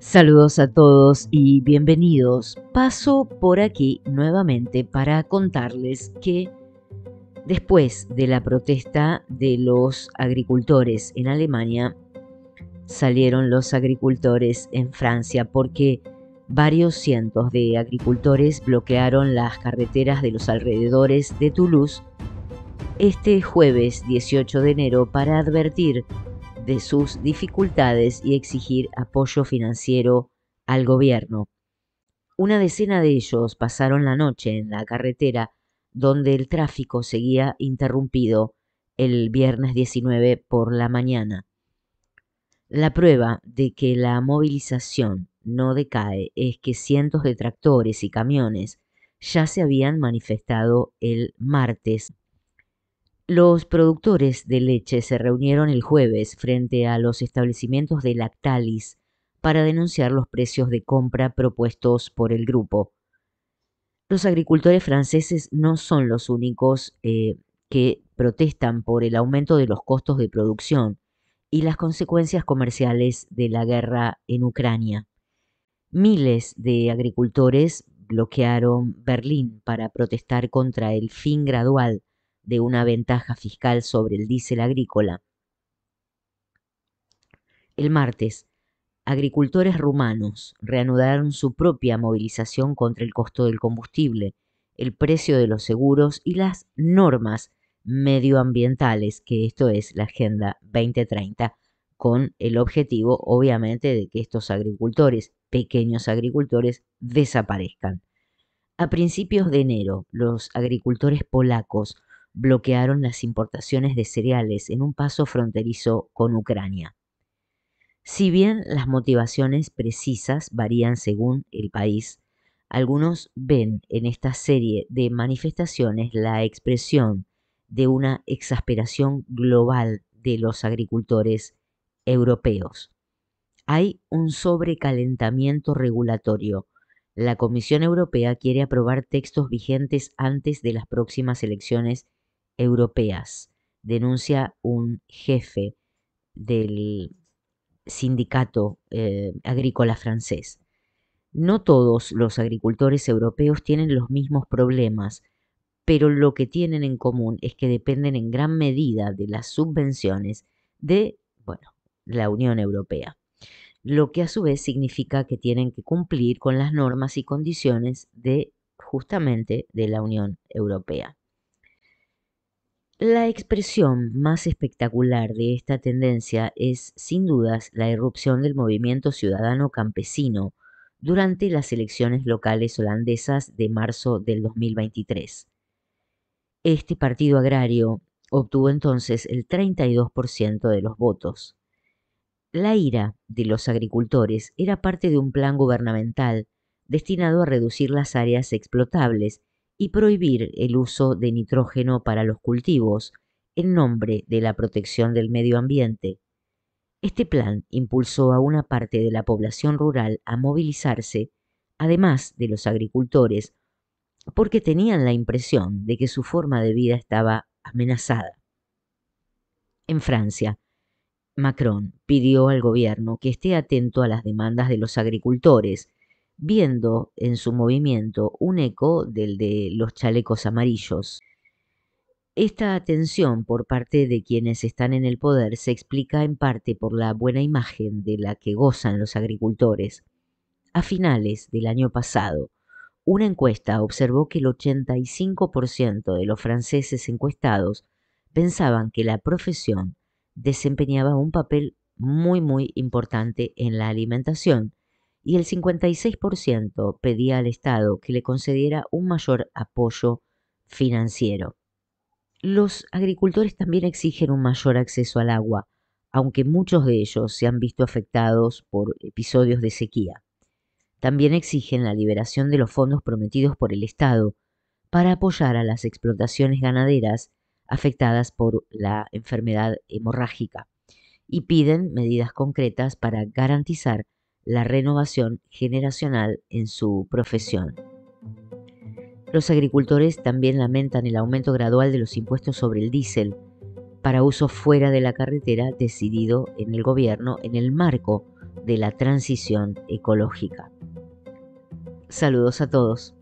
Saludos a todos y bienvenidos. Paso por aquí nuevamente para contarles que después de la protesta de los agricultores en Alemania, salieron los agricultores en Francia porque varios cientos de agricultores bloquearon las carreteras de los alrededores de Toulouse este jueves 18 de enero para advertir de sus dificultades y exigir apoyo financiero al gobierno. Una decena de ellos pasaron la noche en la carretera donde el tráfico seguía interrumpido el viernes 19 por la mañana. La prueba de que la movilización no decae es que cientos de tractores y camiones ya se habían manifestado el martes los productores de leche se reunieron el jueves frente a los establecimientos de Lactalis para denunciar los precios de compra propuestos por el grupo. Los agricultores franceses no son los únicos eh, que protestan por el aumento de los costos de producción y las consecuencias comerciales de la guerra en Ucrania. Miles de agricultores bloquearon Berlín para protestar contra el fin gradual de una ventaja fiscal sobre el diésel agrícola. El martes, agricultores rumanos reanudaron su propia movilización contra el costo del combustible, el precio de los seguros y las normas medioambientales, que esto es la Agenda 2030, con el objetivo, obviamente, de que estos agricultores, pequeños agricultores, desaparezcan. A principios de enero, los agricultores polacos bloquearon las importaciones de cereales en un paso fronterizo con Ucrania. Si bien las motivaciones precisas varían según el país, algunos ven en esta serie de manifestaciones la expresión de una exasperación global de los agricultores europeos. Hay un sobrecalentamiento regulatorio. La Comisión Europea quiere aprobar textos vigentes antes de las próximas elecciones europeas, denuncia un jefe del sindicato eh, agrícola francés. No todos los agricultores europeos tienen los mismos problemas, pero lo que tienen en común es que dependen en gran medida de las subvenciones de, bueno, la Unión Europea, lo que a su vez significa que tienen que cumplir con las normas y condiciones de justamente de la Unión Europea. La expresión más espectacular de esta tendencia es, sin dudas, la irrupción del movimiento ciudadano campesino durante las elecciones locales holandesas de marzo del 2023. Este partido agrario obtuvo entonces el 32% de los votos. La ira de los agricultores era parte de un plan gubernamental destinado a reducir las áreas explotables y prohibir el uso de nitrógeno para los cultivos en nombre de la protección del medio ambiente. Este plan impulsó a una parte de la población rural a movilizarse, además de los agricultores, porque tenían la impresión de que su forma de vida estaba amenazada. En Francia, Macron pidió al gobierno que esté atento a las demandas de los agricultores viendo en su movimiento un eco del de los chalecos amarillos. Esta atención por parte de quienes están en el poder se explica en parte por la buena imagen de la que gozan los agricultores. A finales del año pasado, una encuesta observó que el 85% de los franceses encuestados pensaban que la profesión desempeñaba un papel muy muy importante en la alimentación y el 56% pedía al Estado que le concediera un mayor apoyo financiero. Los agricultores también exigen un mayor acceso al agua, aunque muchos de ellos se han visto afectados por episodios de sequía. También exigen la liberación de los fondos prometidos por el Estado para apoyar a las explotaciones ganaderas afectadas por la enfermedad hemorrágica y piden medidas concretas para garantizar la renovación generacional en su profesión. Los agricultores también lamentan el aumento gradual de los impuestos sobre el diésel para uso fuera de la carretera decidido en el gobierno en el marco de la transición ecológica. Saludos a todos.